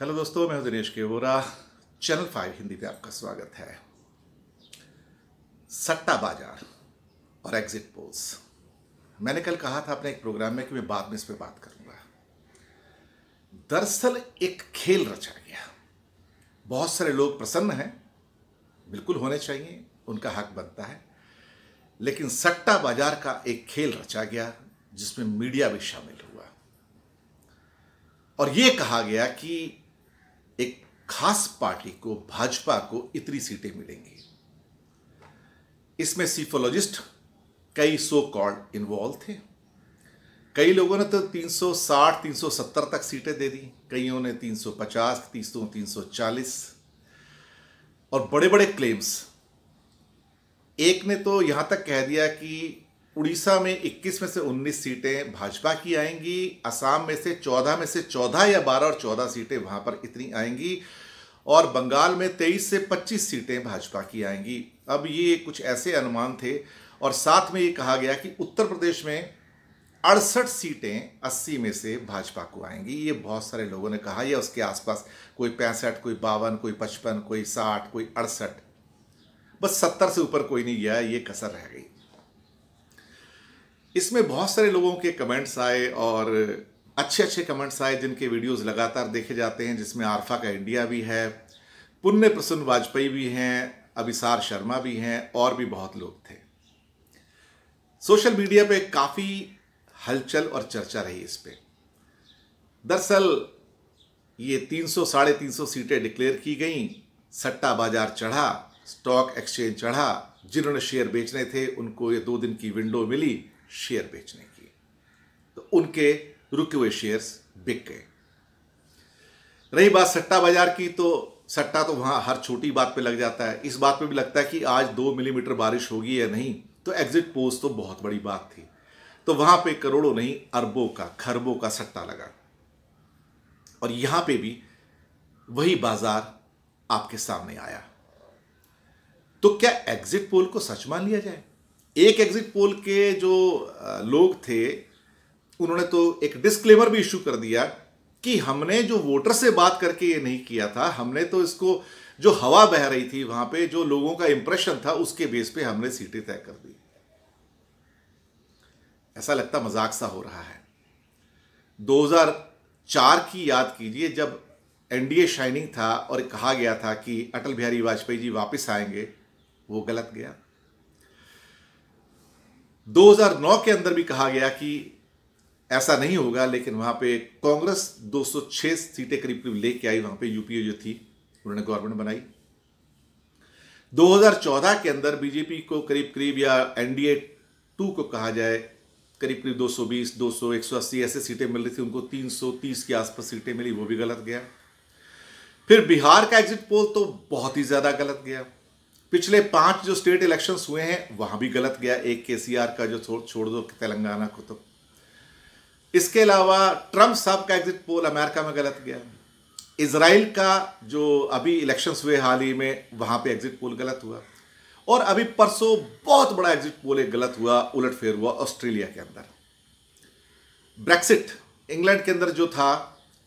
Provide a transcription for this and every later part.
hello दोस्तों मैं दिनेश के वोरा चैनल फाइव हिंदी पे आपका स्वागत है सट्टा बाजार और एग्जिट पोल्स मैंने कल कहा था अपने एक प्रोग्राम में कि मैं बाद में इस पर बात करूंगा दरअसल एक खेल रचा गया बहुत सारे लोग प्रसन्न हैं बिल्कुल होने चाहिए उनका हक बनता है लेकिन सट्टा बाजार का एक खेल रचा गया जिसमें मीडिया भी शामिल हुआ और ये कहा गया कि एक खास पार्टी को भाजपा को इतनी सीटें मिलेंगी इसमें सीफोलॉजिस्ट कई सो कॉल्ड इन्वॉल्व थे कई लोगों ने तो 360, 370 तक सीटें दे दी कईयों ने 350, 340 और बड़े बड़े क्लेम्स एक ने तो यहां तक कह दिया कि उड़ीसा में 21 में से 19 सीटें भाजपा की आएंगी असम में से 14 में से 14 या 12 और 14 सीटें वहां पर इतनी आएंगी और बंगाल में 23 से 25 सीटें भाजपा की आएंगी अब ये कुछ ऐसे अनुमान थे और साथ में ये कहा गया कि उत्तर प्रदेश में अड़सठ सीटें अस्सी में से भाजपा को आएंगी ये बहुत सारे लोगों ने कहा या उसके आसपास कोई पैंसठ कोई बावन कोई पचपन कोई साठ कोई अड़सठ बस सत्तर से ऊपर कोई नहीं गया ये कसर रह गई इसमें बहुत सारे लोगों के कमेंट्स आए और अच्छे अच्छे कमेंट्स आए जिनके वीडियोस लगातार देखे जाते हैं जिसमें आरफा का इंडिया भी है पुण्य प्रसन्न वाजपेयी भी हैं अभिसार शर्मा भी हैं और भी बहुत लोग थे सोशल मीडिया पे काफ़ी हलचल और चर्चा रही इस पर दरअसल ये 300 साढ़े तीन सीटें डिक्लेयर की गई सट्टा बाजार चढ़ा स्टॉक एक्सचेंज चढ़ा जिन्होंने शेयर बेचने थे उनको ये दो दिन की विंडो मिली शेयर बेचने की तो उनके रुके हुए शेयर्स बिक गए रही बात सट्टा बाजार की तो सट्टा तो वहां हर छोटी बात पे लग जाता है इस बात पे भी लगता है कि आज दो मिलीमीटर बारिश होगी या नहीं तो एग्जिट पोस्ट तो बहुत बड़ी बात थी तो वहां पे करोड़ों नहीं अरबों का खरबों का सट्टा लगा और यहां पे भी वही बाजार आपके सामने आया तो क्या एग्जिट पोल को सच मान लिया जाए एक एग्जिट पोल के जो लोग थे उन्होंने तो एक डिस्क्लेमर भी इशू कर दिया कि हमने जो वोटर से बात करके ये नहीं किया था हमने तो इसको जो हवा बह रही थी वहां पे जो लोगों का इंप्रेशन था उसके बेस पे हमने सीटें तय कर दी ऐसा लगता मजाक सा हो रहा है 2004 की याद कीजिए जब एनडीए शाइनिंग था और कहा गया था कि अटल बिहारी वाजपेयी जी वापस आएंगे वो गलत गया 2009 के अंदर भी कहा गया कि ऐसा नहीं होगा लेकिन वहां पे कांग्रेस 206 सीटें करीब करीब लेके आई वहां पे यूपीए जो थी उन्होंने गवर्नमेंट बनाई 2014 के अंदर बीजेपी को करीब करीब या एनडीए टू को कहा जाए करीब करीब 220, 200, 180 ऐसे सीटें मिल रही थी उनको 330 के आसपास सीटें मिली वो भी गलत गया फिर बिहार का एग्जिट पोल तो बहुत ही ज़्यादा गलत गया पिछले पांच जो स्टेट इलेक्शंस हुए हैं वहां भी गलत गया एक केसीआर का जो छोड़ छोड़ दो तेलंगाना को तो इसके अलावा ट्रंप साहब का एग्जिट पोल अमेरिका में गलत गया इसराइल का जो अभी इलेक्शंस हुए हाल ही में वहां पे एग्जिट पोल गलत हुआ और अभी परसों बहुत बड़ा एग्जिट पोल एक गलत हुआ उलटफेर हुआ ऑस्ट्रेलिया के अंदर ब्रेक्सिट इंग्लैंड के अंदर जो था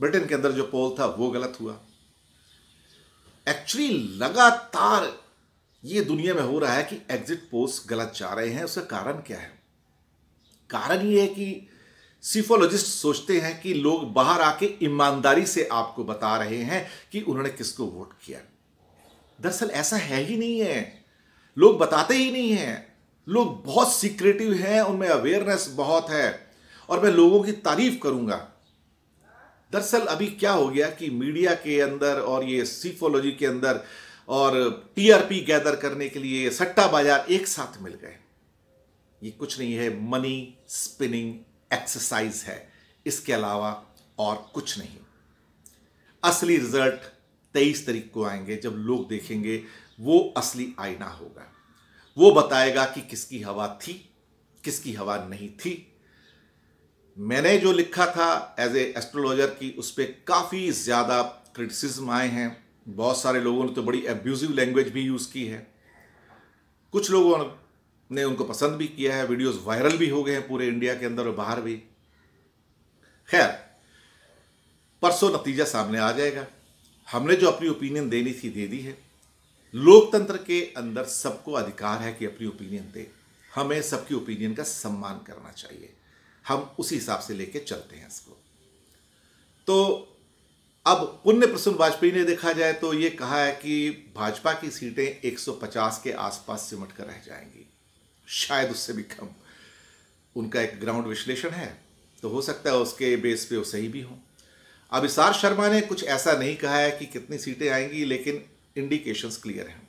ब्रिटेन के अंदर जो पोल था वो गलत हुआ एक्चुअली लगातार ये दुनिया में हो रहा है कि एग्जिट पोल्स गलत जा रहे हैं उसका कारण क्या है कारण ये है कि सिफोलॉजिस्ट सोचते हैं कि लोग बाहर आके ईमानदारी से आपको बता रहे हैं कि उन्होंने किसको वोट किया दरअसल ऐसा है ही नहीं है लोग बताते ही नहीं हैं लोग बहुत सीक्रेटिव हैं उनमें अवेयरनेस बहुत है और मैं लोगों की तारीफ करूंगा दरअसल अभी क्या हो गया कि मीडिया के अंदर और ये सीफोलॉजी के अंदर और टीआरपी गैदर करने के लिए सट्टा बाजार एक साथ मिल गए ये कुछ नहीं है मनी स्पिनिंग एक्सरसाइज है इसके अलावा और कुछ नहीं असली रिजल्ट तेईस तारीख को आएंगे जब लोग देखेंगे वो असली आईना होगा वो बताएगा कि किसकी हवा थी किसकी हवा नहीं थी मैंने जो लिखा था एज ए एस्ट्रोलॉजर की उस पर काफ़ी ज़्यादा क्रिटिसिज्म आए हैं बहुत सारे लोगों ने तो बड़ी एब्यूजिव लैंग्वेज भी यूज़ की है कुछ लोगों ने उनको पसंद भी किया है वीडियोस वायरल भी हो गए हैं पूरे इंडिया के अंदर और बाहर भी खैर परसों नतीजा सामने आ जाएगा हमने जो अपनी ओपिनियन देनी थी दे दी है लोकतंत्र के अंदर सबको अधिकार है कि अपनी ओपिनियन दे हमें सबकी ओपिनियन का सम्मान करना चाहिए हम उसी हिसाब से लेके चलते हैं इसको तो अब पुण्य प्रसून वाजपेयी ने देखा जाए तो ये कहा है कि भाजपा की सीटें 150 के आसपास सिमट कर रह जाएंगी शायद उससे भी कम उनका एक ग्राउंड विश्लेषण है तो हो सकता है उसके बेस पे वो सही भी हों अब इसार शर्मा ने कुछ ऐसा नहीं कहा है कि कितनी सीटें आएंगी लेकिन इंडिकेशंस क्लियर हैं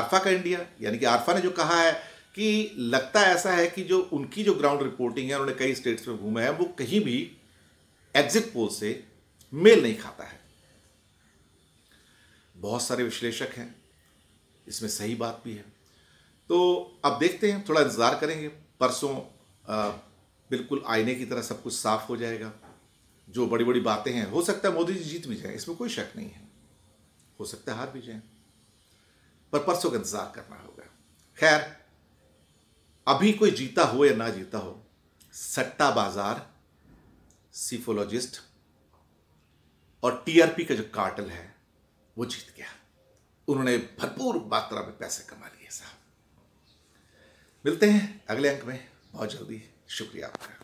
आरफा का इंडिया यानी कि आरफा ने जो कहा है कि लगता ऐसा है कि जो उनकी जो ग्राउंड रिपोर्टिंग है उन्होंने कई स्टेट्स में घूमे हैं वो कहीं भी एग्जिट पोल से मेल नहीं खाता है बहुत सारे विश्लेषक हैं इसमें सही बात भी है तो अब देखते हैं थोड़ा इंतज़ार करेंगे परसों बिल्कुल आईने की तरह सब कुछ साफ हो जाएगा जो बड़ी बड़ी बातें हैं हो सकता है मोदी जी जीत भी जाए इसमें कोई शक नहीं है हो सकता है हार भी जाए पर परसों का इंतज़ार करना होगा खैर अभी कोई जीता हो या ना जीता हो सट्टा बाजार सीफोलॉजिस्ट और टीआरपी का जो कार्टल है वो जीत गया उन्होंने भरपूर मात्रा में पैसे कमा लिए साहब मिलते हैं अगले अंक में बहुत जल्दी शुक्रिया आपका